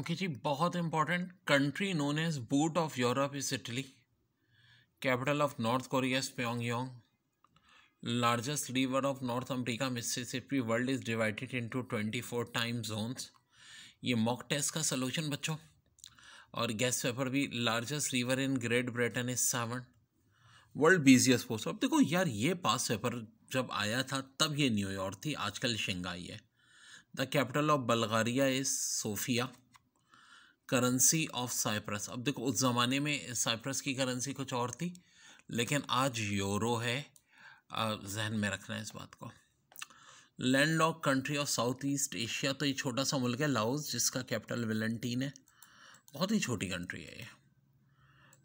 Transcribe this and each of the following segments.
Okay ji बहुत important country known as boot of Europe is Italy capital of North Korea is Pyongyang largest river of North America Mississippi world is divided into twenty four time zones ये mock test का solution बच्चों और guess paper भी largest river in Great Britain is Severn world busiest port अब देखो यार ये पास paper जब आया था तब ये न्यूयॉर्क थी आजकल शंघाई है the capital of Bulgaria is Sofia currency of Cyprus अब देखो उस ज़माने में साइप्रस की करेंसी कुछ और थी लेकिन आज यूरो है जहन में रखना है इस बात को land lock country of South East Asia तो ये छोटा सा मुल्क है लाओस जिसका कैपिटल वेलेंटीन है बहुत ही छोटी कंट्री है ये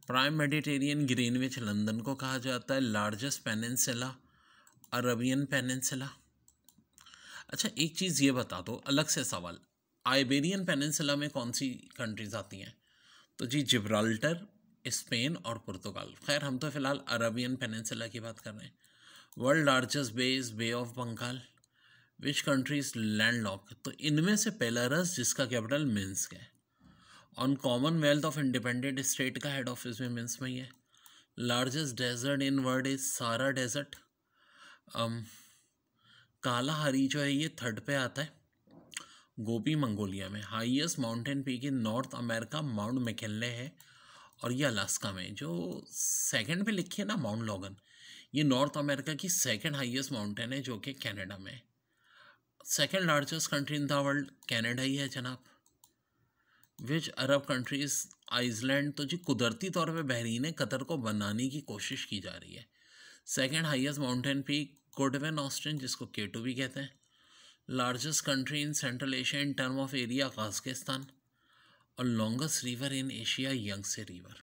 प्राइम मेडिटेरियन ग्रीनविच लंदन को कहा जाता है लार्जेस्ट पेनिनसला अरबियन पेनिनसला अच्छा एक चीज़ ये बता दो अलग से सवाल आइबेरियन पेनिनसुला में कौन सी कंट्रीज़ आती हैं तो जी जिब्राल्टर स्पेन और पुर्तगाल खैर हम तो फ़िलहाल अरबियन पेनिनसुला की बात कर रहे हैं world largest bay is bay of Bengal which countries land lock तो इनमें से पेलारस जिसका कैपिटल मिन्स्क है on Commonwealth of independent state का हेड ऑफिस भी मिन्स में ही है largest desert in world is Sahara desert Kalahari जो है ये थर्ड पे आता है गोपी मंगोलिया में highest mountain peak in North America mount McKinley है और ये अलास्का में जो सेकंड पे लिखी है ना माउंट लॉगन ये नॉर्थ अमेरिका की सेकंड हाईएस्ट माउंटेन है जो कि कनाडा में second second largest country in the world Canada ही है जनाब विच अरब कंट्रीज आइसलैंड तो जी कुदरती तौर पे बहरीन है कतर को बनाने की कोशिश की जा रही है second highest mountain peak Godwin Austen जिसको केटू भी कहते हैं largest country in Central Asia in terms of area, Kazakhstan, or longest river in Asia, Yangtze River.